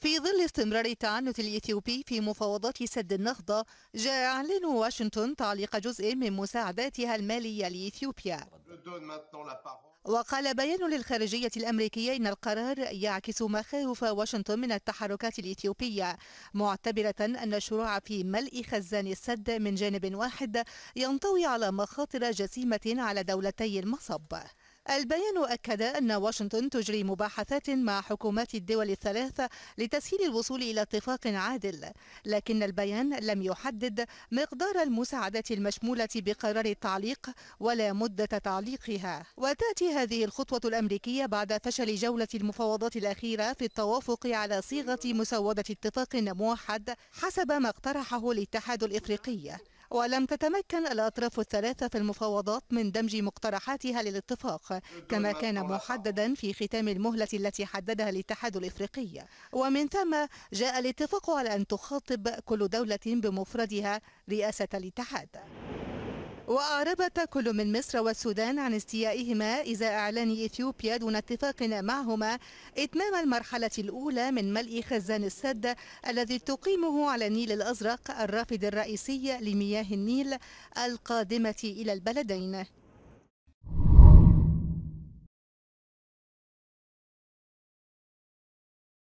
في ظل استمرار التعنت الإثيوبي في مفاوضات سد النهضة جاء إعلان واشنطن تعليق جزء من مساعداتها المالية لإثيوبيا وقال بيان للخارجية الأمريكية إن القرار يعكس مخاوف واشنطن من التحركات الإثيوبية معتبرة أن الشروع في ملء خزان السد من جانب واحد ينطوي على مخاطر جسيمة على دولتي المصب البيان أكد أن واشنطن تجري مباحثات مع حكومات الدول الثلاث لتسهيل الوصول إلى اتفاق عادل لكن البيان لم يحدد مقدار المساعدات المشمولة بقرار التعليق ولا مدة تعليقها وتأتي هذه الخطوة الأمريكية بعد فشل جولة المفاوضات الأخيرة في التوافق على صيغة مسودة اتفاق موحد حسب ما اقترحه الاتحاد الإفريقي ولم تتمكن الأطراف الثلاثة في المفاوضات من دمج مقترحاتها للاتفاق كما كان محددا في ختام المهلة التي حددها الاتحاد الإفريقي ومن ثم جاء الاتفاق على أن تخاطب كل دولة بمفردها رئاسة الاتحاد وأعربت كل من مصر والسودان عن استيائهما إذا أعلان إثيوبيا دون اتفاق معهما إتمام المرحلة الأولى من ملء خزان السد الذي تقيمه على النيل الأزرق الرافد الرئيسي لمياه النيل القادمة إلى البلدين